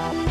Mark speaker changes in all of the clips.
Speaker 1: Bye.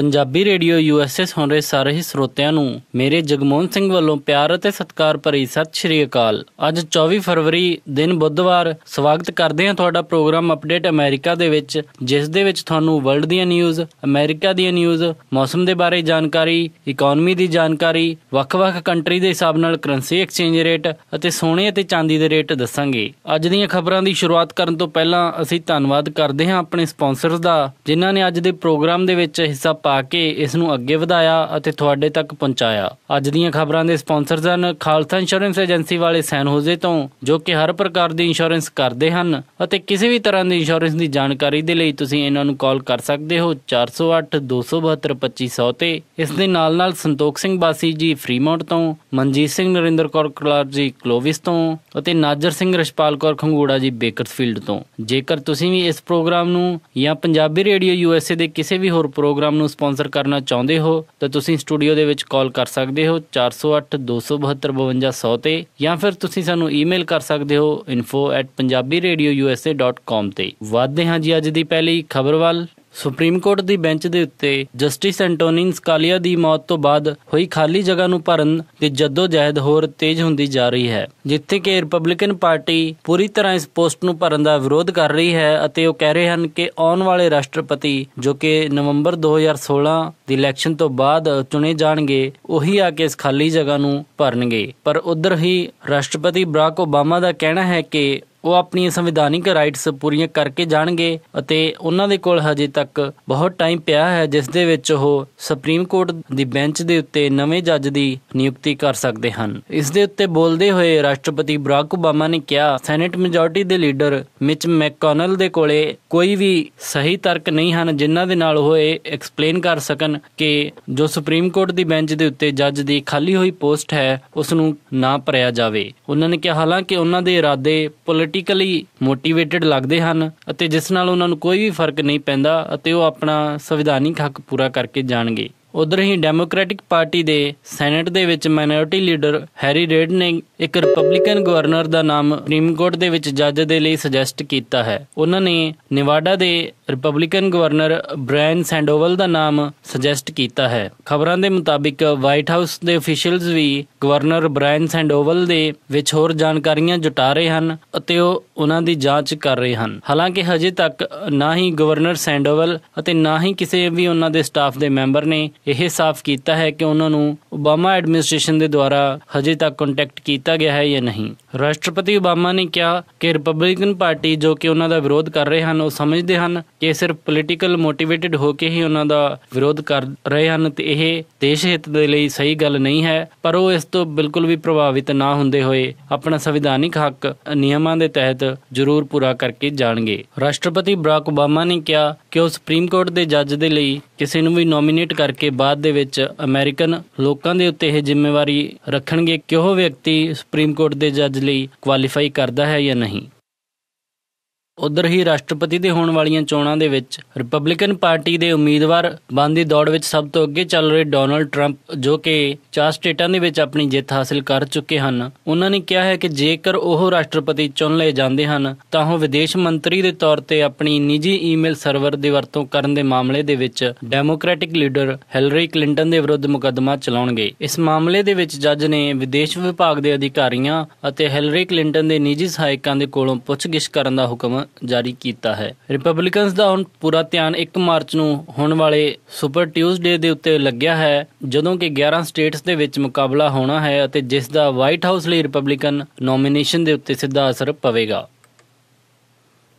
Speaker 1: Punjabi radio ਯੂਐਸਐਸ ਸੁਣ ਰਹੇ ਸਾਰੇ ਹੀ ਸਰੋਤਿਆਂ ਨੂੰ ਮੇਰੇ ਜਗਮੋਹਨ ਸਿੰਘ ਵੱਲੋਂ ਪਿਆਰ ਅਤੇ ਸਤਿਕਾਰ ਭਰੀ ਸਤਿ ਸ਼੍ਰੀ ਅਕਾਲ ਅੱਜ 24 ਫਰਵਰੀ ਦਿਨ ਬੁੱਧਵਾਰ ਸਵਾਗਤ ਕਰਦੇ ਹਾਂ ਤੁਹਾਡਾ ਪ੍ਰੋਗਰਾਮ ਅਪਡੇਟ ਅਮਰੀਕਾ ਦੇ ਵਿੱਚ ਜਿਸ ਦੇ ਵਿੱਚ ਤੁਹਾਨੂੰ ਵਰਲਡ ਦੀਆਂ ਨਿਊਜ਼ ਅਮਰੀਕਾ ਦੀਆਂ ਨਿਊਜ਼ ਮੌਸਮ ਦੇ ਬਾਰੇ ਜਾਣਕਾਰੀ ਇਕਨੋਮੀ ਦੀ ਜਾਣਕਾਰੀ ਵੱਖ-ਵੱਖ ਕੰਟਰੀ ਦੇ ਹਿਸਾਬ ਨਾਲ ਕਰੰਸੀ ਐਕਸਚੇਂਜ ਰੇਟ ਅਤੇ ਸੋਨੇ ਅਤੇ ਚਾਂਦੀ ਦੇ ਰੇਟ ਦੱਸਾਂਗੇ ਅੱਜ ਦੀਆਂ ਖਬਰਾਂ ਦੀ ਸ਼ੁਰੂਆਤ ਕਰਨ ਤੋਂ ਪਹਿਲਾਂ ਅਸੀਂ ਧੰਨਵਾਦ ਕਰਦੇ ਹਾਂ ਆਪਣੇ ਸਪਾਂਸਰਸ ਦਾ ਜਿਨ੍ਹਾਂ ਨੇ ਅੱਜ ਦੇ ਪ੍ਰੋਗਰਾਮ ਦੇ ਵਿੱਚ ਹਿੱਸਾ ਪਾ ਕੇ ਇਸ ਨੂੰ ਅੱਗੇ ਵਧਾਇਆ ਅਤੇ ਤੁਹਾਡੇ ਤੱਕ ਪਹੁੰਚਾਇਆ ਅੱਜ ਦੀਆਂ ਖਬਰਾਂ ਦੇ ਸਪਾਂਸਰਸ ਹਨ ਖਾਲਸਾ ਇੰਸ਼ੋਰੈਂਸ ਏਜੰਸੀ ਵਾਲੇ ਸੈਨ ਹੋਜ਼ੇ ਤੋਂ ਜੋ ਕਿ ਹਰ ਪ੍ਰਕਾਰ ਦੀ ਇੰਸ਼ੋਰੈਂਸ ਕਰਦੇ ਹਨ ਅਤੇ ਕਿਸੇ ਵੀ ਤਰ੍ਹਾਂ ਦੀ ਇੰਸ਼ੋਰੈਂਸ ਦੀ ਜਾਣਕਾਰੀ ਦੇ ਲਈ ਤੁਸੀਂ ਇਹਨਾਂ ਨੂੰ ਕਾਲ ਕਰ ਸਕਦੇ ਹੋ 408 272 2500 ਤੇ ਇਸ ਦੇ ਨਾਲ ਨਾਲ ਸੰਤੋਖ ਸਿੰਘ ਬਾਸੀ ਜੀ ਫਰੀਮੌਂਟ ਤੋਂ ਮਨਜੀਤ ਸਿੰਘ ਨਰਿੰਦਰ ਕੌਰ ਕਲਾਰ ਜੀ ਕਲੋਵਿਸ ਤੋਂ ਅਤੇ ਨਾਜਰ ਸਿੰਘ ਰਸ਼ਪਾਲ ਕੌਰ ਖੰਗੂੜਾ ਜੀ ਬੇਕਰਸਫੀਲਡ ਤੋਂ ਜੇਕਰ ਤੁਸੀਂ ਵੀ ਇਸ ਪ੍ਰੋਗਰਾਮ ਨੂੰ ਜਾਂ ਪੰਜਾਬੀ ਰੇਡੀਓ ਯੂਐਸਏ ਦੇ ਕਿਸੇ ਵੀ ਹੋਰ ਪ੍ਰੋਗਰਾਮ ਨੂੰ ਸਪான்ਸਰ ਕਰਨਾ ਚਾਹੁੰਦੇ ਹੋ ਤਾਂ ਤੁਸੀਂ ਸਟੂਡੀਓ ਦੇ ਵਿੱਚ ਕਾਲ ਕਰ ਸਕਦੇ ਹੋ 408 272 100 ਤੇ ਜਾਂ ਫਿਰ ਤੁਸੀਂ ਸਾਨੂੰ ਈਮੇਲ ਕਰ ਸਕਦੇ ਹੋ info@punjabiradiousa.com ਤੇ ਵਾਦਦੇ ਹਾਂ ਜੀ ਅੱਜ ਦੀ ਪਹਿਲੀ ਖਬਰ ਵੱਲ ਸੁਪਰੀਮ ਕੋਰਟ ਦੀ ਬੈਂਚ ਦੇ ਉੱਤੇ ਜਸਟਿਸ ਐਂਟੋਨੀਨ ਸਕਾਲੀਆ ਦੀ ਮੌਤ ਤੋਂ ਬਾਅਦ ਹੋਈ ਖਾਲੀ ਜਗ੍ਹਾ ਨੂੰ ਭਰਨ ਦੀ ਜਦੋਜਹਿਦ ਹੋਰ ਤੇਜ਼ ਹੁੰਦੀ ਜਾ ਰਹੀ ਹੈ ਜਿੱਥੇ ਕਿ ਰਿਪਬਲਿਕਨ ਪਾਰਟੀ ਪੂਰੀ ਤਰ੍ਹਾਂ ਇਸ ਪੋਸਟ ਨੂੰ ਭਰਨ ਦਾ ਵਿਰੋਧ ਕਰ ਰਹੀ ਹੈ ਅਤੇ ਉਹ ਕਹਿ ਰਹੇ ਹਨ ਕਿ ਆਉਣ ਵਾਲੇ ਰਾਸ਼ਟਰਪਤੀ ਜੋ ਕਿ ਨਵੰਬਰ 2016 ਦੀ ਇਲੈਕਸ਼ਨ ਤੋਂ ਬਾਅਦ ਚੁਣੇ ਜਾਣਗੇ ਉਹੀ ਆ ਕੇ ਇਸ ਖਾਲੀ ਜਗ੍ਹਾ ਨੂੰ ਭਰਨਗੇ ਪਰ ਉਧਰ ਹੀ ਰਾਸ਼ਟਰਪਤੀ ਬਰਾਕ ਓਬਾਮਾ ਦਾ ਕਹਿਣਾ ਹੈ ਕਿ ਉਹ ਆਪਣੀਆਂ ਸੰਵਿਧਾਨਿਕ ਰਾਈਟਸ ਪੂਰੀਆਂ ਕਰਕੇ ਜਾਣਗੇ ਅਤੇ ਉਹਨਾਂ ਦੇ ਕੋਲ ਹਜੇ ਤੱਕ ਬਹੁਤ ਟਾਈਮ ਪਿਆ ਹੈ ਜਿਸ ਦੇ ਵਿੱਚ ਉਹ ਸੁਪਰੀਮ ਕੋਰਟ ਦੀ ਬੈਂਚ ਦੇ ਉੱਤੇ ਨਵੇਂ ਜੱਜ ਦੀ ਨਿਯੁਕਤੀ ਕਰ ਸਕਦੇ ਹਨ ਇਸ ਦੇ ਉੱਤੇ ਬੋਲਦੇ ਹੋਏ ਰਾਸ਼ਟਰਪਤੀ ਬਰਾਕ ਓਬਾਮਾ ਨੇ ਕਿਹਾ ਸੈਨੇਟ ਮੈਜੋਰਟੀ ਦੇ ਲੀਡਰ ਮਿਚ ਮੈਕਕਨਲ ਦੇ ਕੋਲੇ ਕੋਈ ਵੀ ਸਹੀ ਤਰਕ ਨਹੀਂ ਹਨ ਜਿਨ੍ਹਾਂ ਦੇ ਨਾਲ ਉਹ ਇਹ ਐਕਸਪਲੇਨ ਕਰ ਸਕਣ ਕਿ ਜੋ ਸੁਪਰੀਮ ਕੋਰਟ ਦੀ ਬੈਂਚ ਦੇ ਉੱਤੇ ਜੱਜ ਦੀ ਖਾਲੀ ਹੋਈ ਪੋਸਟ ਹੈ ਉਸ ਨੂੰ ਨਾ ਭਰਿਆ ਜਾਵੇ ਉਹਨਾਂ ਨੇ ਕਿਹਾ ਹਾਲਾਂਕਿ ਉਹਨਾਂ ਦੇ ਇਰਾਦੇ ਪੋਲਿਟ ਪੋਲੀਟੀਕਲੀ ਮੋਟੀਵੇਟਿਡ ਲੱਗਦੇ ਹਨ ਅਤੇ ਜਿਸ ਨਾਲ ਉਹਨਾਂ ਨੂੰ ਕੋਈ ਵੀ ਫਰਕ ਨਹੀਂ ਪੈਂਦਾ ਅਤੇ ਉਹ ਆਪਣਾ ਸੰਵਿਧਾਨਿਕ ਹੱਕ ਪੂਰਾ ਕਰਕੇ ਜਾਣਗੇ ਉਧਰ ਹੀ ਡੈਮੋਕ੍ਰੈਟਿਕ ਪਾਰਟੀ ਦੇ ਸੈਨੇਟ ਦੇ ਵਿੱਚ ਮਾਈਨੋਰਟੀ ਲੀਡਰ ਹੈਰੀ ਰੇਡ ਨੇ ਇੱਕ ਰਿਪਬਲਿਕਨ ਗਵਰਨਰ ਦਾ ਨਾਮ ਸੁਪਰੀਮ ਕੋਰਟ ਦੇ ਵਿੱਚ ਜੱਜ ਦੇ ਲਈ ਸੁਜੈਸਟ ਕੀਤਾ ਹੈ ਉਹਨਾਂ ਨੇ ਨਿਵਾਡਾ ਦੇ ਰਿਪਬਲਿਕਨ ਗਵਰਨਰ ਬ੍ਰਾਇਨ ਸੈਂਡੋਵਲ ਦਾ ਨਾਮ ਸੁਜੈਸਟ ਕੀਤਾ ਹੈ ਖਬਰਾਂ ਦੇ ਮੁਤਾਬਿਕ ਵਾਈਟ ਹਾਊਸ ਦੇ ਅਫੀਸ਼ੀਅਲਸ ਵੀ ਗਵਰਨਰ ਬ੍ਰਾਇਨ ਸੈਂਡੋਵਲ ਦੇ ਵਿੱਚ ਹੋਰ ਜਾਣਕਾਰੀਆਂ ਜੁਟਾ ਰਹੇ ਹਨ ਅਤੇ ਉਹ ਉਹਨਾਂ ਦੀ ਜਾਂਚ ਕਰ ਰਹੇ ਹਨ ਹਾਲਾਂਕਿ ਹਜੇ ਤੱਕ ਨਾ ਹੀ ਗਵਰਨਰ ਸੈਂਡੋਵਲ ਅਤੇ ਨਾ ਹੀ ਕਿਸੇ ਵੀ ਉਹਨਾਂ ਦੇ ਸਟਾਫ ਦੇ ਮੈਂਬਰ ਨੇ ਇਹ ਸਾਫ਼ ਕੀਤਾ ਹੈ ਕਿ ਉਹਨਾਂ ਨੂੰ ਓਬਾਮਾ ਐਡਮਿਨਿਸਟ੍ਰੇਸ਼ਨ ਦੇ ਦੁਆਰਾ ਹਜੇ ਤੱਕ ਕੰਟੈਕਟ ਕੀਤਾ ਗਿਆ ਹੈ ਜਾਂ ਨਹੀਂ ਰਾਸ਼ਟਰਪਤੀ ਓਬਾਮਾ ਨੇ ਕਿਹਾ ਕਿ ਰਿਪਬਲਿਕਨ ਪਾਰਟੀ ਜੋ ਕਿ ਉਹਨਾਂ ਦਾ ਵਿਰੋਧ ਕਰ ਰਹੇ ਹਨ ਉਹ ਸਮਝਦੇ ਹਨ ਕਿ ਸਿਰਫ ਪੋਲੀਟੀਕਲ ਮੋਟੀਵੇਟਿਡ ਹੋ ਕੇ ਹੀ ਉਹਨਾਂ ਦਾ ਵਿਰੋਧ ਕਰ ਰਹੇ ਹਨ ਤੇ ਇਹ ਦੇਸ਼ ਹਿੱਤ ਦੇ ਲਈ ਸਹੀ ਗੱਲ ਨਹੀਂ ਹੈ ਪਰ ਉਹ ਇਸ ਤੋਂ ਬਿਲਕੁਲ ਵੀ ਪ੍ਰਭਾਵਿਤ ਨਾ ਹੁੰਦੇ ਹੋਏ ਆਪਣਾ ਸੰਵਿਧਾਨਿਕ ਹੱਕ ਨਿਯਮਾਂ ਦੇ ਤਹਿਤ ਜ਼ਰੂਰ ਪੂਰਾ ਕਰਕੇ ਜਾਣਗੇ ਰਾਸ਼ਟਰਪਤੀ ਬਰਾਕ ਓਬਾਮਾ ਨੇ ਕਿਹਾ ਕਿ ਉਹ ਸੁਪਰੀਮ ਕੋਰਟ ਦੇ ਜੱਜ ਦੇ ਲਈ ਕਿਸੇ ਨੂੰ ਵੀ ਨੋਮੀਨੇਟ ਕਰਕੇ ਬਾਅਦ ਦੇ ਵਿੱਚ ਅਮਰੀਕਨ ਲੋਕਾਂ ਦੇ ਉੱਤੇ ਇਹ ਜ਼ਿੰਮੇਵਾਰੀ ਰੱਖਣਗੇ ਕਿ ਉਹ ਵਿਅਕਤੀ ਸੁਪਰੀਮ ਕੋਰਟ ਦੇ ਜੱਜ ਲਈ ਕੁਆਲੀਫਾਈ ਕਰਦਾ ਹੈ ਜਾਂ ਨਹੀਂ ਉਧਰ ਹੀ ਰਾਸ਼ਟਰਪਤੀ ਦੇ ਹੋਣ ਵਾਲੀਆਂ ਚੋਣਾਂ ਦੇ ਵਿੱਚ ਰਿਪਬਲਿਕਨ ਪਾਰਟੀ ਦੇ ਉਮੀਦਵਾਰ ਬੰਦੀ ਦੌੜ ਵਿੱਚ ਸਭ ਤੋਂ ਅੱਗੇ ਚੱਲ ਰਹੇ ਡੋਨਲਡ ਟਰੰਪ ਜੋ ਕਿ ਚਾਰ ਸਟੇਟਾਂ ਦੇ ਵਿੱਚ ਆਪਣੀ ਜਿੱਤ ਹਾਸਲ ਕਰ ਚੁੱਕੇ ਹਨ ਉਹਨਾਂ ਨੇ ਕਿਹਾ ਹੈ ਕਿ ਜੇਕਰ ਉਹ ਰਾਸ਼ਟਰਪਤੀ ਚੁਣ ਲਏ ਜਾਂਦੇ ਹਨ ਤਾਂ ਉਹ ਵਿਦੇਸ਼ ਮੰਤਰੀ ਦੇ ਤੌਰ ਤੇ ਆਪਣੀ ਨਿੱਜੀ ਈਮੇਲ ਸਰਵਰ ਦੀ ਵਰਤੋਂ ਕਰਨ ਦੇ ਮਾਮਲੇ ਦੇ ਵਿੱਚ ਡੈਮੋਕ੍ਰੈਟਿਕ ਲੀਡਰ ਹਿਲਰੀ ਕਲਿੰਟਨ ਦੇ ਵਿਰੁੱਧ ਮੁਕੱਦਮਾ ਚਲਾਉਣਗੇ ਇਸ ਮਾਮਲੇ ਦੇ ਵਿੱਚ ਜੱਜ ਨੇ ਵਿਦੇਸ਼ ਵਿਭਾਗ ਦੇ ਅਧਿਕਾਰੀਆਂ ਅਤੇ ਹਿਲਰੀ ਕਲਿੰਟਨ ਦੇ ਨਿੱਜੀ ਸਹਾਇਕਾਂ ਦੇ ਕੋਲੋਂ ਪੁੱਛਗਿੱਛ ਕਰਨ ਦਾ ਹੁਕਮ ਜਾਰੀ ਕੀਤਾ ਹੈ ਰਿਪਬਲਿਕਨਸ ਦਾ ਹੁਣ ਪੂਰਾ ਧਿਆਨ 1 ਮਾਰਚ ਨੂੰ ਹੋਣ ਵਾਲੇ ਸੁਪਰ ਟਿਊਜ਼ਡੇ ਦੇ ਉੱਤੇ ਲੱਗਿਆ ਹੈ ਜਦੋਂ ਕਿ 11 ਸਟੇਟਸ ਦੇ ਵਿੱਚ ਮੁਕਾਬਲਾ ਹੋਣਾ ਹੈ ਅਤੇ ਜਿਸ ਦਾ ਵਾਈਟ ਹਾਊਸ ਲਈ ਰਿਪਬਲਿਕਨ ਨੋਮੀਨੇਸ਼ਨ ਦੇ ਉੱਤੇ ਸਿੱਧਾ ਅਸਰ ਪਵੇਗਾ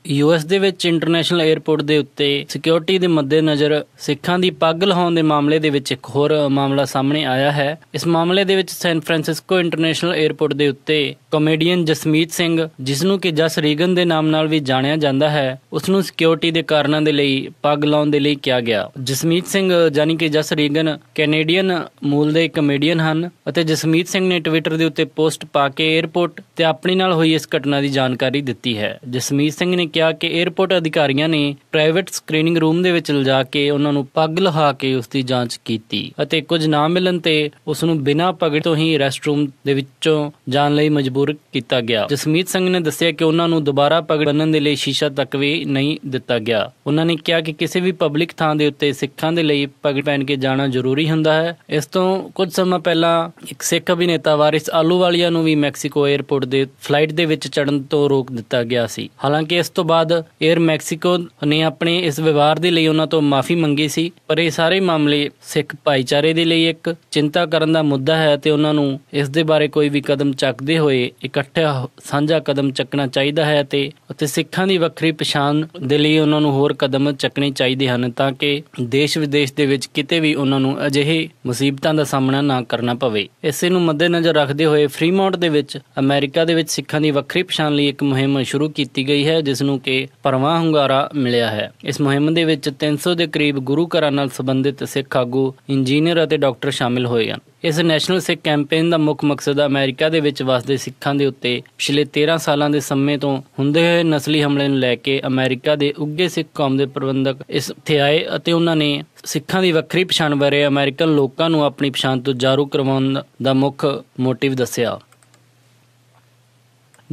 Speaker 1: ਯੂਐਸ ਦੇ ਵਿੱਚ ਇੰਟਰਨੈਸ਼ਨਲ 에ਅਰਪੋਰਟ ਦੇ ਉੱਤੇ ਸਿਕਿਉਰਿਟੀ ਦੇ ਮੱਦੇਨਜ਼ਰ ਸਿੱਖਾਂ ਦੀ ਪੱਗ ਲਹਾਉਣ ਦੇ ਮਾਮਲੇ ਦੇ ਵਿੱਚ ਇੱਕ ਹੋਰ ਮਾਮਲਾ ਸਾਹਮਣੇ ਆਇਆ ਹੈ ਇਸ ਮਾਮਲੇ ਦੇ ਵਿੱਚ ਸੈਨ ਫ੍ਰਾਂਸਿਸਕੋ ਇੰਟਰਨੈਸ਼ਨਲ 에ਅਰਪੋਰਟ ਦੇ ਉੱਤੇ ਕਾਮੇਡੀਅਨ ਜਸਮੀਤ ਸਿੰਘ ਜਿਸ ਨੂੰ ਕਿ ਜਸ ਰੀਗਨ ਦੇ ਨਾਮ ਨਾਲ ਵੀ ਜਾਣਿਆ ਜਾਂਦਾ ਹੈ ਉਸ ਨੂੰ ਸਿਕਿਉਰਿਟੀ ਦੇ ਕਾਰਨਾਂ ਦੇ ਲਈ ਪੱਗ ਲਾਉਣ ਦੇ ਲਈ ਕਿਹਾ ਗਿਆ ਜਸਮੀਤ ਸਿੰਘ ਜਾਨੀ ਕਿ ਜਸ ਰੀਗਨ ਕੈਨੇਡੀਅਨ ਮੂਲ ਦੇ ਕਾਮੇਡੀਅਨ ਹਨ ਅਤੇ ਜਸਮੀਤ ਸਿੰਘ ਨੇ ਟਵਿੱਟਰ ਦੇ ਉੱਤੇ ਪੋਸਟ ਪਾ ਕੇ 에ਅਰਪੋਰਟ ਤੇ ਆਪਣੀ ਨਾਲ ਹੋਈ ਇਸ ਘਟਨਾ ਦੀ ਜਾਣਕਾਰੀ ਦਿੱਤੀ ਹੈ ਜਸਮੀਤ ਸਿੰਘ ਨੇ ਕਿਹਾ ਕਿ 에ਅਰਪੋਰਟ ਅਧਿਕਾਰੀਆਂ ਨੇ ਪ੍ਰਾਈਵੇਟ ਸਕਰੀਨਿੰਗ ਰੂਮ ਦੇ ਵਿੱਚ ਲਿਜਾ ਕੇ ਉਹਨਾਂ ਨੂੰ ਪੱਗ ਲਹਾ ਕੇ ਉਸ ਦੀ ਜਾਂਚ ਕੀਤੀ ਅਤੇ ਕੁਝ ਨਾ ਮਿਲਣ ਤੇ ਉਸ ਨੂੰ ਬਿਨਾਂ ਪਗੜ ਤੋਂ ਹੀ ਰੂਮ ਦੇ ਵਿੱਚੋਂ ਜਾਣ ਲਈ ਮਜਬੂਰ ਕੀਤਾ ਗਿਆ ਜਸਮੀਤ ਸਿੰਘ ਨੇ ਦੱਸਿਆ ਕਿ ਉਹਨਾਂ ਨੂੰ ਦੁਬਾਰਾ ਪਗੜ ਬੰਨਣ ਦੇ ਲਈ ਸ਼ੀਸ਼ਾ ਤੱਕ ਵੀ ਨਹੀਂ ਦਿੱਤਾ ਗਿਆ ਉਹਨਾਂ ਨੇ ਕਿਹਾ ਕਿ ਕਿਸੇ ਵੀ ਪਬਲਿਕ ਥਾਂ ਦੇ ਉੱਤੇ ਸਿੱਖਾਂ ਦੇ ਲਈ ਪਗੜ ਪਹਿਨ ਕੇ ਜਾਣਾ ਜ਼ਰੂਰੀ ਹੁੰਦਾ ਹੈ ਇਸ ਤੋਂ ਕੁਝ ਸਮਾਂ ਪਹਿਲਾਂ ਇੱਕ ਸਿੱਖ ਅਭਿਨੇਤਾ ਵਾਰਿਸ ਆਲੂਵਾਲੀਆ ਨੂੰ ਵੀ ਮੈਕਸੀਕੋ 에ਅਰਪੋਰਟ ਦੇ ਫਲਾਈਟ ਦੇ ਵਿੱਚ ਚੜਨ ਤੋਂ ਰੋਕ ਦਿੱਤਾ ਗਿਆ ਸੀ ਹਾਲਾਂਕਿ ਇਸ ਤੋਂ ਬਾਅਦ 에ਅਰ ਮੈਕਸੀਕੋ ਨੇ ਆਪਣੇ ਇਸ ਵਿਵਹਾਰ ਦੇ ਲਈ ਉਹਨਾਂ ਤੋਂ ਮਾਫੀ ਮੰਗੀ ਸੀ ਪਰ ਇਹ ਸਾਰੇ ਮਾਮਲੇ ਸਿੱਖ ਭਾਈਚਾਰੇ ਦੇ ਲਈ ਇੱਕ ਚਿੰਤਾ ਕਰਨ ਦਾ ਮੁੱਦਾ ਹੈ ਤੇ ਉਹਨਾਂ ਨੂੰ ਇਸ ਦੇ ਬਾਰੇ ਕੋਈ ਵੀ ਕਦਮ ਚੱਕਦੇ ਹੋਏ ਇਕੱਠਾ ਸਾਂਝਾ ਕਦਮ ਚੱਕਣਾ ਚਾਹੀਦਾ ਹੈ ਤੇ ਅਤੇ ਸਿੱਖਾਂ ਦੀ ਵੱਖਰੀ ਪਛਾਣ ਦੇ ਲਈ ਉਹਨਾਂ ਨੂੰ ਹੋਰ ਕਦਮ ਚੱਕਣੇ ਚਾਹੀਦੇ ਹਨ ਤਾਂ ਕਿ ਦੇਸ਼ ਵਿਦੇਸ਼ ਦੇ ਵਿੱਚ ਕਿਤੇ ਵੀ ਉਹਨਾਂ ਨੂੰ ਅਜਿਹੇ ਮੁਸੀਬਤਾਂ ਦਾ ਸਾਹਮਣਾ ਨਾ ਕਰਨਾ ਪਵੇ ਇਸੇ ਨੂੰ ਮੱਦੇਨਜ਼ਰ ਰੱਖਦੇ ਹੋਏ ਫ੍ਰੀਮੌਂਟ ਦੇ ਵਿੱਚ ਅਮਰੀਕਾ ਦੇ ਵਿੱਚ ਸਿੱਖਾਂ ਦੀ ਵੱਖਰੀ ਪਛਾਣ ਲਈ ਇੱਕ ਮੁਹਿੰਮ ਸ਼ੁਰੂ ਕੀਤੀ ਗਈ ਹੈ ਜਿਸ ਨੂੰ ਨੂੰ ਕਿ ਪਰਵਾਹ ਹੁੰਗਾਰਾ ਮਿਲਿਆ ਹੈ ਇਸ ਮੁਹਿੰਮ ਦੇ ਵਿੱਚ 300 ਦੇ ਕਰੀਬ ਗੁਰੂ ਘਰਾਂ ਨਾਲ ਸੰਬੰਧਿਤ ਸਿੱਖ ਆਗੂ ਇੰਜੀਨੀਅਰ ਅਤੇ ਡਾਕਟਰ ਸ਼ਾਮਿਲ ਹੋਏ ਹਨ ਇਸ ਨੈਸ਼ਨਲ ਸਿੱਖ ਕੈਂਪੇਨ ਦਾ ਮੁੱਖ ਮਕਸਦ ਅਮਰੀਕਾ ਦੇ ਵਿੱਚ ਵਸਦੇ ਸਿੱਖਾਂ ਦੇ ਉੱਤੇ ਪਿਛਲੇ 13 ਸਾਲਾਂ ਦੇ ਸਮੇਂ ਤੋਂ ਹੁੰਦੇ ਹੋਏ ਨਸਲੀ ਹਮਲੇ ਨੂੰ ਲੈ ਕੇ ਅਮਰੀਕਾ ਦੇ ਉੱਗੇ ਸਿੱਖ ਕੌਮ ਦੇ ਪ੍ਰਬੰਧਕ ਇਸ ਇੱਥੇ ਆਏ ਅਤੇ ਉਹਨਾਂ ਨੇ ਸਿੱਖਾਂ ਦੀ ਵੱਖਰੀ ਪਛਾਣ ਬਾਰੇ ਅਮਰੀਕਨ ਲੋਕਾਂ ਨੂੰ ਆਪਣੀ ਪਛਾਣ ਤੋਂ ਜਾਰੂ ਕਰਵਾਉਣ ਦਾ ਮੁੱਖ ਮੋਟਿਵ ਦੱਸਿਆ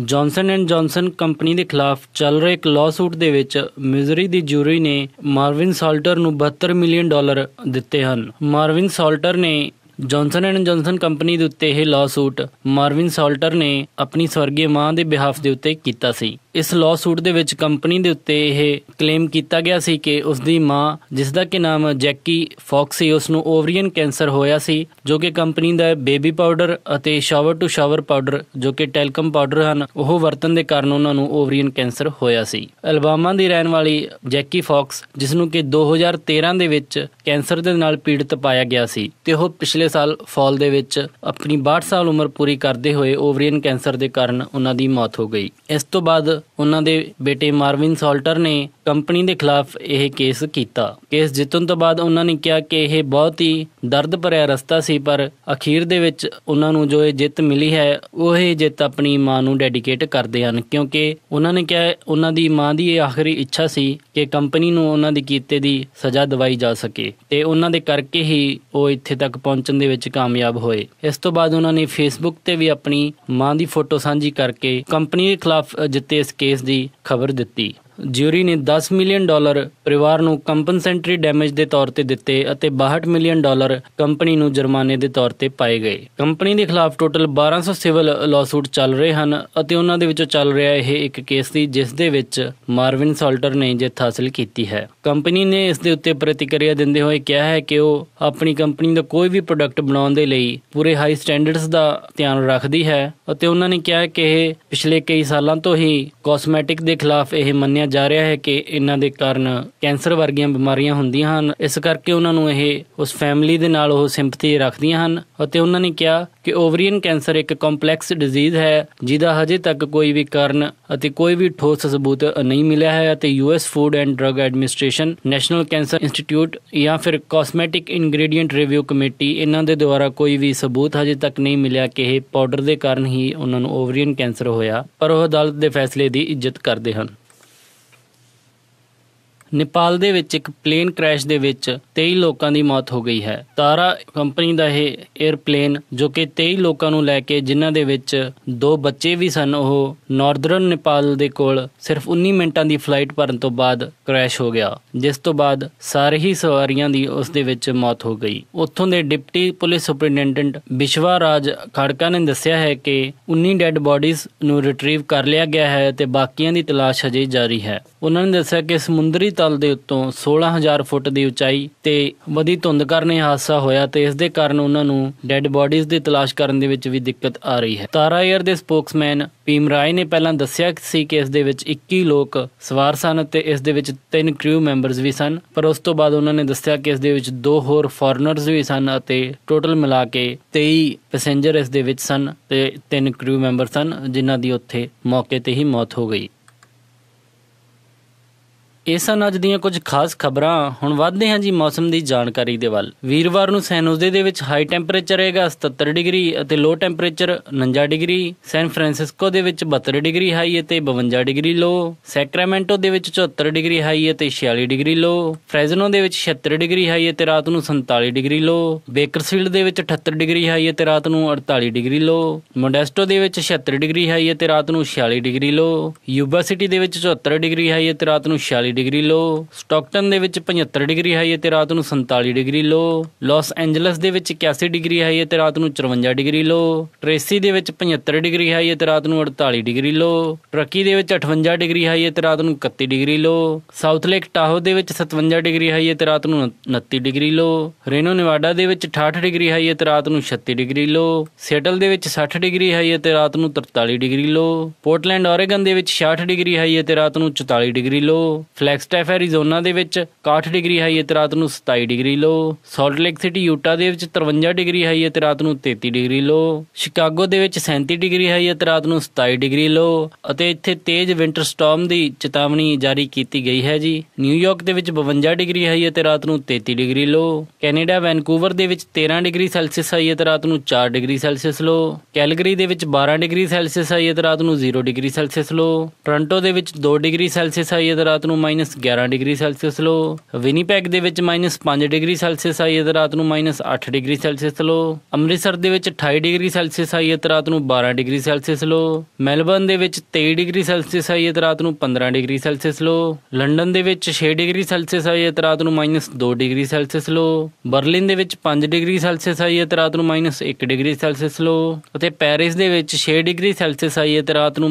Speaker 1: ਜੌਨਸਨ ਐਂਡ ਜੌਨਸਨ ਕੰਪਨੀ ਦੇ ਖਿਲਾਫ ਚੱਲ ਰਹੇ ਇੱਕ ਲਾਅਸੂਟ ਦੇ ਵਿੱਚ ਮਿਜ਼ਰੀ ਦੀ ਜੂਰੀ ਨੇ ਮਾਰਵਿਨ ਸਾਲਟਰ ਨੂੰ 72 ਮਿਲੀਅਨ ਡਾਲਰ ਦਿੱਤੇ ਹਨ ਮਾਰਵਿਨ ਸਾਲਟਰ ਨੇ ਜੌਨਸਨ ਐਂਡ ਜੌਨਸਨ ਕੰਪਨੀ ਦੇ ਉੱਤੇ ਇਹ ਲਾਅਸੂਟ ਮਾਰਵਿਨ ਸਾਲਟਰ ਨੇ ਆਪਣੀ ਸਵਰਗੀ ਮਾਂ ਦੇ ਬਿਹਾਫ ਦੇ ਉੱਤੇ ਕੀਤਾ ਸੀ ਇਸ ਲਾਅ ਸੂਟ ਦੇ ਵਿੱਚ ਕੰਪਨੀ ਦੇ ਉੱਤੇ ਇਹ ਕਲੇਮ ਕੀਤਾ ਗਿਆ ਸੀ ਕਿ ਉਸ ਦੀ ਮਾਂ ਜਿਸ ਦਾ ਕਿ ਨਾਮ ਜੈਕੀ ਫੌਕਸ ਸੀ ਉਸ ਨੂੰ ਓਵਰੀਅਨ ਕੈਂਸਰ ਹੋਇਆ ਸੀ ਜੋ ਕਿ ਕੰਪਨੀ ਦਾ ਬੇਬੀ ਪਾਊਡਰ ਅਤੇ ਸ਼ਾਵਰ ਟੂ ਸ਼ਾਵਰ ਪਾਊਡਰ ਜੋ ਕਿ ਟੈਲਕਮ ਪਾਊਡਰ ਹਨ ਉਹ ਵਰਤਨ ਦੇ ਕਾਰਨ ਉਹਨਾਂ ਨੂੰ ਓਵਰੀਅਨ ਕੈਂਸਰ ਹੋਇਆ ਸੀ ਅਲਬਾਮਾ ਦੀ ਰਹਿਣ ਵਾਲੀ ਜੈਕੀ ਫੌਕਸ ਜਿਸ ਨੂੰ ਕਿ 2013 ਦੇ ਵਿੱਚ ਕੈਂਸਰ ਦੇ ਨਾਲ ਪੀੜਤ ਪਾਇਆ ਗਿਆ ਸੀ ਤੇ ਉਹ ਪਿਛਲੇ ਸਾਲ ਫਾਲ ਦੇ ਵਿੱਚ ਆਪਣੀ 62 ਸਾਲ ਉਮਰ ਪੂਰੀ ਕਰਦੇ ਹੋਏ ਓਵਰੀਅਨ ਕੈਂਸਰ ਦੇ ਕਾਰਨ ਉਹਨਾਂ ਦੀ ਮੌਤ ਹੋ ਗਈ ਇਸ ਤੋਂ ਬਾਅਦ ਉਹਨਾਂ ਦੇ ਬੇਟੇ ਮਾਰਵਿਨ ਸਾਲਟਰ ਨੇ ਕੰਪਨੀ ਦੇ ਖਿਲਾਫ ਇਹ ਕੇਸ ਕੀਤਾ ਕੇਸ ਜਿੱਤਣ ਤੋਂ ਬਾਅਦ ਉਹਨਾਂ ਨੇ ਕਿਹਾ ਕਿ ਇਹ ਬਹੁਤ ਹੀ ਦਰਦ ਭਰਿਆ ਰਸਤਾ ਸੀ ਪਰ ਅਖੀਰ ਦੇ ਵਿੱਚ ਉਹਨਾਂ ਨੂੰ ਜੋ ਇਹ ਜਿੱਤ ਮਿਲੀ ਹੈ ਉਹ ਇਹ ਜਿੱਤ ਆਪਣੀ ਮਾਂ ਨੂੰ ਡੈਡੀਕੇਟ ਕਰਦੇ ਹਨ ਕਿਉਂਕਿ ਉਹਨਾਂ ਨੇ ਕਿਹਾ ਉਹਨਾਂ ਦੀ ਮਾਂ ਦੀ ਇਹ ਆਖਰੀ ਇੱਛਾ ਸੀ ਕਿ ਕੰਪਨੀ ਨੂੰ ਉਹਨਾਂ ਦੇ ਕੀਤੇ ਦੀ ਸਜ਼ਾ ਦਿਵਾਈ ਜਾ ਸਕੇ ਤੇ ਉਹਨਾਂ ਦੇ ਕਰਕੇ ਹੀ ਉਹ ਇੱਥੇ ਤੱਕ ਪਹੁੰਚਣ ਦੇ ਵਿੱਚ ਕਾਮਯਾਬ ਹੋਏ ਇਸ ਤੋਂ ਬਾਅਦ ਉਹਨਾਂ ਨੇ ਫੇਸਬੁੱਕ ਤੇ ਵੀ ਆਪਣੀ ਮਾਂ ਦੀ ਫੋਟੋ ਸਾਂਝੀ ਕਰਕੇ ਕੰਪਨੀ ਦੇ ਖਿਲਾਫ ਜਿੱਤੇ ਇਸ ਕੇਸ ਦੀ ਖਬਰ ਦਿੱਤੀ ਜਿਊਰੀ ਨੇ 10 ਮਿਲੀਅਨ ਡਾਲਰ ਪਰਿਵਾਰ ਨੂੰ ਕੰਪਨਸੈਂਟਰੀ ਡੈਮੇਜ ਦੇ ਤੌਰ ਤੇ ਦਿੱਤੇ ਅਤੇ 62 ਮਿਲੀਅਨ ਡਾਲਰ ਕੰਪਨੀ ਨੂੰ ਜੁਰਮਾਨੇ ਦੇ ਤੌਰ ਤੇ ਪਾਏ ਗਏ ਕੰਪਨੀ ਦੇ ਖਿਲਾਫ ਟੋਟਲ 1200 ਸਿਵਲ ਲਾਅਸੂਟ ਚੱਲ ਰਹੇ ਹਨ ਅਤੇ ਉਹਨਾਂ ਦੇ ਵਿੱਚੋਂ ਚੱਲ ਰਿਹਾ ਇਹ ਇੱਕ ਕੇਸ ਸੀ ਜਿਸ ਦੇ ਵਿੱਚ ਮਾਰਵਿਨ ਸਾਲਟਰ ਨੇ ਜਿੱਤ ਹਾਸਲ ਕੀਤੀ ਹੈ ਕੰਪਨੀ ਨੇ ਇਸ ਦੇ ਉੱਤੇ ਪ੍ਰਤੀਕਿਰਿਆ ਦਿੰਦੇ ਹੋਏ ਕਿਹਾ ਹੈ ਕਿ ਉਹ ਆਪਣੀ ਕੰਪਨੀ ਦਾ ਕੋਈ ਵੀ ਪ੍ਰੋਡਕਟ ਬਣਾਉਣ ਦੇ ਲਈ ਪੂਰੇ ਹਾਈ ਸਟੈਂਡਰਡਸ ਦਾ ਧਿਆਨ ਰੱਖਦੀ ਹੈ ਅਤੇ ਉਹਨਾਂ ਨੇ ਕਿਹਾ ਕਿ ਇਹ ਪਿਛਲੇ ਕਈ ਸਾਲਾਂ ਤੋਂ ਹੀ ਕਾਸਮੈਟਿਕ ਦੇ ਖਿਲਾਫ ਇਹ ਮੰਨਿਆ ਜਾ ਰਿਹਾ ਹੈ ਕਿ ਇਹਨਾਂ ਦੇ ਕਾਰਨ ਕੈਂਸਰ ਵਰਗੀਆਂ ਬਿਮਾਰੀਆਂ ਹੁੰਦੀਆਂ ਹਨ ਇਸ ਕਰਕੇ ਉਹਨਾਂ ਨੂੰ ਇਹ ਉਸ ਫੈਮਿਲੀ ਦੇ ਨਾਲ ਉਹ ਸਿੰਪਥੀ ਰੱਖਦੀਆਂ ਹਨ ਅਤੇ ਉਹਨਾਂ ਨੇ ਕਿਹਾ ਕਿ ਓਵਰੀਅਨ ਕੈਂਸਰ ਇੱਕ ਕੰਪਲੈਕਸ ਡਿਜ਼ੀਜ਼ ਹੈ ਜਿਹਦਾ ਹਜੇ ਤੱਕ ਕੋਈ ਵੀ ਕਾਰਨ ਅਤੇ ਕੋਈ ਵੀ ਠੋਸ ਸਬੂਤ ਨਹੀਂ ਮਿਲਿਆ ਹੈ ਅਤੇ US Food and Drug Administration National Cancer Institute ਜਾਂ ਫਿਰ ਕਾਸਮੈਟਿਕ ਇਨਗਰੀਡੀਐਂਟ ਰਿਵਿਊ ਕਮੇਟੀ ਇਹਨਾਂ ਦੇ ਦੁਆਰਾ ਕੋਈ ਵੀ ਸਬੂਤ ਹਜੇ ਤੱਕ ਨਹੀਂ ਮਿਲਿਆ ਕਿ ਇਹ ਪਾਊਡਰ ਦੇ ਕਾਰਨ ਹੀ ਉਹਨਾਂ ਨੂੰ ਓਵਰੀਅਨ ਕੈਂਸਰ ਹੋਇਆ ਪਰ ਉਹ ਅਦਾਲਤ ਦੇ ਫੈਸਲੇ ਦੀ ਇੱਜ਼ਤ ਕਰਦੇ ਹਨ ਨੇਪਾਲ ਦੇ ਵਿੱਚ ਇੱਕ ਪਲੇਨ ਕ੍ਰੈਸ਼ ਦੇ ਵਿੱਚ 23 ਲੋਕਾਂ ਦੀ ਮੌਤ ਹੋ ਗਈ ਹੈ ਤਾਰਾ ਕੰਪਨੀ ਦਾ ਇਹ 에ਅਰਪਲੇਨ ਜੋ ਕਿ 23 ਲੋਕਾਂ ਨੂੰ ਲੈ ਕੇ ਜਿਨ੍ਹਾਂ ਦੇ ਵਿੱਚ ਦੋ ਬੱਚੇ ਵੀ ਸਨ ਉਹ ਨਾਰਦਰਨ ਨੇਪਾਲ ਦੇ ਕੋਲ ਸਿਰਫ 19 ਮਿੰਟਾਂ ਦੀ ਫਲਾਈਟ ਭਰਨ ਤੋਂ ਬਾਅਦ ਕ੍ਰੈਸ਼ ਹੋ ਗਿਆ ਜਿਸ ਤੋਂ ਬਾਅਦ ਸਾਰੇ ਹੀ ਸਵਾਰੀਆਂ ਦੀ ਉਸ ਦੇ ਵਿੱਚ ਮੌਤ ਹੋ ਗਈ ਉੱਥੋਂ ਦੇ deputy police superintendent Vishwa Raj Khadka ਨੇ ਦੱਸਿਆ ਹੈ ਕਿ 19 ਡੈੱਡ ਬਾਡੀਜ਼ ਨੂੰ ਰਿਟਰੀਵ ਕਰ ਲਿਆ ਗਿਆ ਹੈ ਤੇ ਬਾਕੀਆਂ ਦੀ ਤਲਾਸ਼ ਅਜੇ ਜਾਰੀ ਹੈ ਉਹਨਾਂ ਨੇ ਦੱਸਿਆ ਕਿ ਸਮੁੰਦਰੀ ਤਲ ਦੇ ਉੱਤੋਂ 16000 ਫੁੱਟ ਦੀ ਉਚਾਈ ਤੇ ਵਧੀ ਧੁੰਦ ਕਰਨੇ ਹਾਦਸਾ ਹੋਇਆ ਤੇ ਇਸ ਦੇ ਕਾਰਨ ਉਹਨਾਂ ਨੂੰ ਡੈੱਡ ਬਾਡੀਜ਼ ਦੀ ਤਲਾਸ਼ ਕਰਨ ਦੇ ਵਿੱਚ ਵੀ ਦਿੱਕਤ ਆ ਰਹੀ ਹੈ ਤਾਰਾ 에ਅਰ ਦੇ ਸਪੋਕਸਮੈਨ ਪੀਮ ਰਾਏ ਨੇ ਪਹਿਲਾਂ ਦੱਸਿਆ ਸੀ ਕਿ ਇਸ ਦੇ ਵਿੱਚ 21 ਲੋਕ ਸਵਾਰ ਸਨ ਅਤੇ ਇਸ ਦੇ ਵਿੱਚ ਤਿੰਨ ਕ੍ਰਿਊ ਮੈਂਬਰਸ ਵੀ ਸਨ ਪਰ ਉਸ ਤੋਂ ਬਾਅਦ ਉਹਨਾਂ ਨੇ ਦੱਸਿਆ ਕਿ ਇਸ ਦੇ ਵਿੱਚ ਦੋ ਹੋਰ ਫੋਰਨਰਸ ਵੀ ਸਨ ਅਤੇ ਟੋਟਲ ਮਿਲਾ ਕੇ 23 ਪੈਸੇਂਜਰ ਇਸ ਦੇ ਵਿੱਚ ਸਨ ਤੇ ਤਿੰਨ ਕ੍ਰਿਊ ਮੈਂਬਰ ਸਨ ਜਿਨ੍ਹਾਂ ਦੀ ਉੱਥੇ ਮੌਕੇ ਤੇ ਹੀ ਮੌਤ ਹੋ ਗਈ ਇਸ ਅਨਜ ਦੀਆਂ ਕੁਝ ਖਾਸ ਖਬਰਾਂ ਹੁਣ ਵਧਦੇ ਹਾਂ ਜੀ ਮੌਸਮ ਦੀ ਜਾਣਕਾਰੀ ਦੇ ਵੱਲ ਵੀਰਵਾਰ ਨੂੰ ਸੈਨੋਜ਼ੇ ਦੇ ਵਿੱਚ ਹਾਈ ਟੈਂਪਰੇਚਰ ਰਹੇਗਾ 77 ਡਿਗਰੀ ਅਤੇ low temperature 49 degree San Francisco ਦੇ ਵਿੱਚ 72 ਡਿਗਰੀ ਹਾਈ ਅਤੇ 52 ਡਿਗਰੀ ਲੋ ਸੈਕਰਾਮੈਂਟੋ ਦੇ ਵਿੱਚ 74 ਡਿਗਰੀ ਹਾਈ ਅਤੇ 46 ਡਿਗਰੀ ਲੋ ਫ੍ਰੈਜ਼ਨੋ ਦੇ ਵਿੱਚ 76 ਡਿਗਰੀ ਹਾਈ ਅਤੇ ਰਾਤ ਨੂੰ 47 ਡਿਗਰੀ ਲੋ ਬੇਕਰਸਫੀਲਡ ਦੇ ਵਿੱਚ 78 ਡਿਗਰੀ ਹਾਈ ਅਤੇ ਰਾਤ ਨੂੰ 48 ਡਿਗਰੀ ਲੋ ਮੋਡੈਸਟੋ ਦੇ ਵਿੱਚ 76 ਡਿਗਰੀ ਹਾਈ ਅਤੇ ਰਾਤ ਨੂੰ 46 ਡਿਗਰੀ ਲੋ ਯੂਬਾ ਸਿਟੀ ਦੇ ਵਿੱਚ 74 ਡਿਗਰੀ ਹਾਈ ਅਤੇ ਰਾਤ ਨੂੰ 46 ਡਿਗਰੀ ਲੋ ਸਟਾਕਟਨ ਦੇ ਵਿੱਚ 75 ਡਿਗਰੀ ਹਾਈ ਹੈ ਤੇ ਰਾਤ ਨੂੰ 47 ਡਿਗਰੀ ਲੋ ਲਾਸ ਐਂਜਲਸ ਦੇ ਵਿੱਚ 81 ਡਿਗਰੀ ਹਾਈ ਹੈ ਤੇ ਰਾਤ ਨੂੰ 54 ਡਿਗਰੀ ਲੋ ਟ੍ਰੇਸੀ ਦੇ ਵਿੱਚ 75 ਡਿਗਰੀ ਹਾਈ ਹੈ ਤੇ ਰਾਤ ਨੂੰ 48 ਡਿਗਰੀ ਲੋ ਟਰਕੀ ਦੇ ਵਿੱਚ 58 ਡਿਗਰੀ ਹਾਈ ਹੈ ਤੇ ਰਾਤ ਨੂੰ 31 degree low South Lake Tahoe ਦੇ ਵਿੱਚ 57 ਡਿਗਰੀ ਹਾਈ ਹੈ ਤੇ ਰਾਤ ਨੂੰ 29 ਡਿਗਰੀ ਲੋ ਰੇਨੋ ਨਿਵਾਡਾ ਦੇ ਵਿੱਚ 68 ਡਿਗਰੀ ਹਾਈ ਹੈ ਤੇ ਰਾਤ ਨੂੰ 36 ਡਿਗਰੀ ਲੋ ਸੈਟਲ ਦੇ ਵਿੱਚ 60 ਡਿਗਰੀ ਹਾਈ ਹੈ ਤੇ ਰਾਤ ਨੂੰ 43 ਡਿਗਰੀ ਲੋ ਪੋਰਟਲੈਂਡ ਓਰੇਗਨ ਦੇ ਵਿੱਚ 66 ਡਿਗਰੀ ਹਾਈ ਹੈ ਤੇ ਰਾਤ ਨੂੰ 44 ਡਿਗਰੀ ਲੋ ਫਲੈਕਸਟਾਫ ਐਰੀਜ਼ੋਨਾ ਦੇ ਵਿੱਚ 61 ਡਿਗਰੀ ਹਾਈ ਤੇ ਰਾਤ ਨੂੰ 27 degree low Salt Lake City Utah ਦੇ ਵਿੱਚ 53 ਡਿਗਰੀ ਹਾਈ ਤੇ ਰਾਤ ਨੂੰ 33 ਡਿਗਰੀ ਲੋ ਸ਼ਿਕਾਗੋ ਦੇ ਵਿੱਚ 37 ਡਿਗਰੀ ਹਾਈ ਤੇ ਰਾਤ ਨੂੰ 27 ਡਿਗਰੀ ਲੋ ਅਤੇ ਇੱਥੇ ਤੇਜ਼ ਵਿੰਟਰ ਸਟਾਰਮ ਦੀ ਚੇਤਾਵਨੀ ਜਾਰੀ ਕੀਤੀ ਗਈ ਹੈ ਜੀ ਨਿਊਯਾਰਕ ਦੇ ਵਿੱਚ 52 ਡਿਗਰੀ ਹਾਈ ਤੇ ਰਾਤ ਨੂੰ 33 ਡਿਗਰੀ ਲੋ ਕੈਨੇਡਾ ਵੈਨਕੂਵਰ ਦੇ ਵਿੱਚ 13 ਡਿਗਰੀ ਸੈਲਸੀਅਸ ਹਾਈ ਤੇ ਰਾਤ ਨੂੰ 4 ਡਿਗਰੀ ਸੈਲਸੀਅਸ ਲੋ ਕੈਲਗਰੀ ਦੇ ਵਿੱਚ 12 ਡਿਗਰੀ ਸੈਲਸੀਅਸ ਹਾਈ ਤੇ ਰਾਤ ਨੂੰ 0 ਡਿਗਰੀ ਸੈਲਸੀਅਸ ਲੋ ਟੋਰਾਂਟੋ ਦੇ ਵਿੱਚ 2 ਡਿਗਰੀ ਸੈਲਸੀਅਸ ਹਾਈ ਤੇ ਰਾਤ ਨੂੰ -11 ਡਿਗਰੀ ਸੈਲਸੀਅਸ ਲੋ ਵਿਨੀਪੈਗ ਦੇ ਵਿੱਚ -5 ਡਿਗਰੀ ਸੈਲਸੀਅਸ ਆਈ ਹੈ ਰਾਤ ਨੂੰ -8 ਡਿਗਰੀ ਸੈਲਸੀਅਸ ਲੋ ਅੰਮ੍ਰਿਤਸਰ ਦੇ ਵਿੱਚ 28 ਡਿਗਰੀ ਸੈਲਸੀਅਸ ਆਈ ਹੈ ਰਾਤ ਨੂੰ 12 ਡਿਗਰੀ ਸੈਲਸੀਅਸ ਲੋ ਮੈਲਬਨ ਦੇ ਵਿੱਚ 23 ਡਿਗਰੀ ਸੈਲਸੀਅਸ ਆਈ ਹੈ ਰਾਤ ਨੂੰ 15 ਡਿਗਰੀ ਸੈਲਸੀਅਸ ਲੋ ਲੰਡਨ ਦੇ ਵਿੱਚ 6 ਡਿਗਰੀ ਸੈਲਸੀਅਸ ਆਈ ਹੈ ਰਾਤ ਨੂੰ -2 ਡਿਗਰੀ ਸੈਲਸੀਅਸ ਲੋ ਬਰਲਿਨ ਦੇ ਵਿੱਚ 5 ਡਿਗਰੀ ਸੈਲਸੀਅਸ ਆਈ ਹੈ ਰਾਤ ਨੂੰ -1 ਡਿਗਰੀ ਸੈਲਸੀਅਸ ਲੋ ਅਤੇ ਪੈਰਿਸ ਦੇ ਵਿੱਚ 6 ਡਿਗਰੀ ਸੈਲਸੀਅਸ ਆਈ ਹੈ ਰਾਤ ਨੂੰ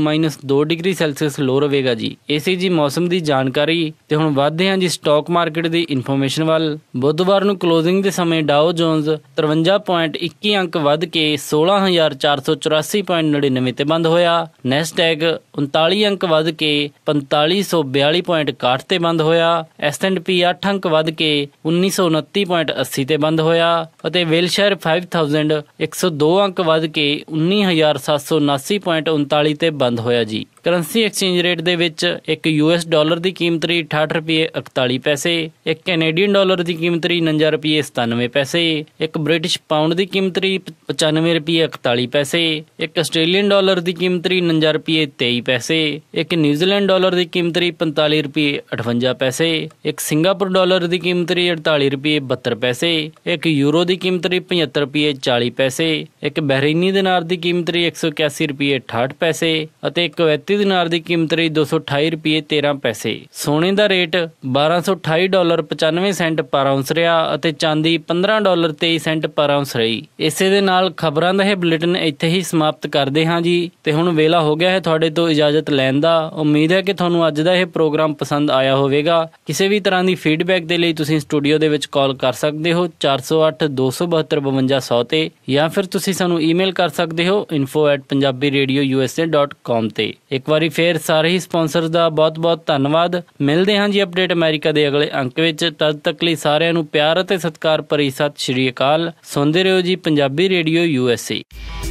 Speaker 1: -2 ਡਿਗਰੀ ਸੈਲਸੀਅਸ ਲੋ ਰਹੇਗਾ ਜੀ ਏਸੀ ਜੀ ਮੌਸਮ ਦੀ ਜਾਣਕਾਰੀ ਜਾਰੀ ਤੇ ਹੁਣ ਵਧਦੇ ਹਾਂ ਜੀ ਸਟਾਕ ਮਾਰਕੀਟ ਦੀ ਇਨਫੋਰਮੇਸ਼ਨ ਵੱਲ ਬੁੱਧਵਾਰ ਨੂੰ ਕਲੋਜ਼ਿੰਗ ਦੇ ਸਮੇਂ ਡਾਓ ਜੋਨਸ 53.21 ਅੰਕ ਵੱਧ ਕੇ 16484.99 ਤੇ ਬੰਦ ਹੋਇਆ ਨੈਸਟੈਗ 39 ਅੰਕ ਵੱਧ ਕੇ 4542.61 ਤੇ ਬੰਦ ਹੋਇਆ ਐਸਐਂਡਪੀ 8 ਅੰਕ ਵੱਧ ਕੇ 1929.80 ਤੇ ਬੰਦ ਹੋਇਆ ਅਤੇ 5000 5102 ਅੰਕ ਵੱਧ ਕੇ 19779.39 ਤੇ ਬੰਦ ਹੋਇਆ ਜੀ ਕਰੰਸੀ ਐਕਸਚੇਂਜ ਰੇਟ ਦੇ ਵਿੱਚ ਇੱਕ ਯੂਐਸ ਡਾਲਰ ਦੀ ਕੀਮਤ ਰਹੀ 68 ਰੁਪਏ 41 ਪੈਸੇ ਇੱਕ ਕੈਨੇਡੀਅਨ ਡਾਲਰ ਦੀ ਕੀਮਤ ਰਹੀ 49 ਰੁਪਏ 97 ਪੈਸੇ ਇੱਕ ਬ੍ਰਿਟਿਸ਼ ਪਾਉਂਡ ਦੀ ਕੀਮਤ ਰਹੀ 95 ਰੁਪਏ 41 ਪੈਸੇ ਇੱਕ ਆਸਟ੍ਰੇਲੀਅਨ ਡਾਲਰ ਦੀ ਕੀਮਤ ਰਹੀ 49 ਰੁਪਏ 23 ਪੈਸੇ ਇੱਕ ਨਿਊਜ਼ੀਲੈਂਡ ਡਾਲਰ ਦੀ ਕੀਮਤ ਰਹੀ 45 ਰੁਪਏ 58 ਪੈਸੇ ਇੱਕ ਸਿੰਗਾਪੁਰ ਡਾਲਰ ਦੀ ਕੀਮਤ ਰਹੀ 48 ਰੁਪਏ 72 ਪੈਸੇ ਇੱਕ ਯੂਰੋ ਦੀ ਕੀਮਤ ਰਹੀ 75 ਰੁਪਏ 40 ਪੈਸੇ ਇੱਕ ਬਹਿਰੀਨੀ ਦਿਨਾਰ ਦੀ ਕੀਮਤ ਰਹੀ 181 ਰੁਪਏ 68 ਪੈਸੇ ਅਤੇ ਇੱਕ 1 ਦਿਨਾਰ ਦੀ ਕੀਮਤ ਰਹੀ 228 ਰੁਪਏ 13 ਪੈਸੇ ਸੋਨੇ ਦਾ ਰੇਟ 1228 ਡਾਲਰ 95 ਸੈਂਟ ਪਰ ਆਉਂਸ ਰਿਹਾ ਅਤੇ ਚਾਂਦੀ 15 ਡਾਲਰ 23 ਸੈਂਟ ਪਰ ਆਉਂਸ ਰਹੀ ਇਸੇ ਦੇ ਨਾਲ ਖਬਰਾਂ ਦਾ ਇਹ ਬੁਲੇਟਿਨ ਇੱਥੇ ਹੀ ਸਮਾਪਤ ਕਰਦੇ ਹਾਂ ਜੀ ਤੇ ਹੁਣ ਵੇਲਾ ਹੋ ਗਿਆ ਹੈ ਤੁਹਾਡੇ ਤੋਂ ਇਜਾਜ਼ਤ ਲੈਣ ਦਾ ਉਮੀਦ ਹੈ ਕਿ ਤੁਹਾਨੂੰ ਅੱਜ ਦਾ ਇਹ ਪ੍ਰੋਗਰਾਮ ਪਸੰਦ ਆਇਆ ਹੋਵੇਗਾ ਕਿਸੇ ਵੀ ਤਰ੍ਹਾਂ ਦੀ ਫੀਡਬੈਕ ਦੇ ਲਈ ਤੁਸੀਂ ਸਟੂਡੀਓ ਦੇ ਵਿੱਚ ਕਾਲ ਕਰ ਸਕਦੇ ਹੋ 408 272 5200 ਤੇ ਜਾਂ ਫਿਰ ਤੁਸੀਂ ਸਾਨੂੰ ਈਮੇਲ ਕਰ ਸਕਦੇ ਹੋ info@punjabiradio.usa.com ਤੇ ਇੱਕ ਵਾਰੀ ਫੇਰ ਸਾਰੇ ਹੀ ਸਪਾਂਸਰਸ ਦਾ ਬਹੁਤ-ਬਹੁਤ ਧੰਨਵਾਦ ਮਿਲਦੇ ਹਾਂ ਜੀ ਅਪਡੇਟ ਅਮਰੀਕਾ ਦੇ ਅਗਲੇ ਅੰਕ ਵਿੱਚ ਤਦ ਤੱਕ ਲਈ ਸਾਰਿਆਂ ਨੂੰ ਪਿਆਰ ਅਤੇ ਸਤਿਕਾਰ ਭਰੀ ਸਤਿ ਸ਼੍ਰੀ ਅਕਾਲ ਸੁਣਦੇ ਰਹੋ ਜੀ ਪੰਜਾਬੀ ਰੇਡੀਓ ਯੂ ਐਸ ਏ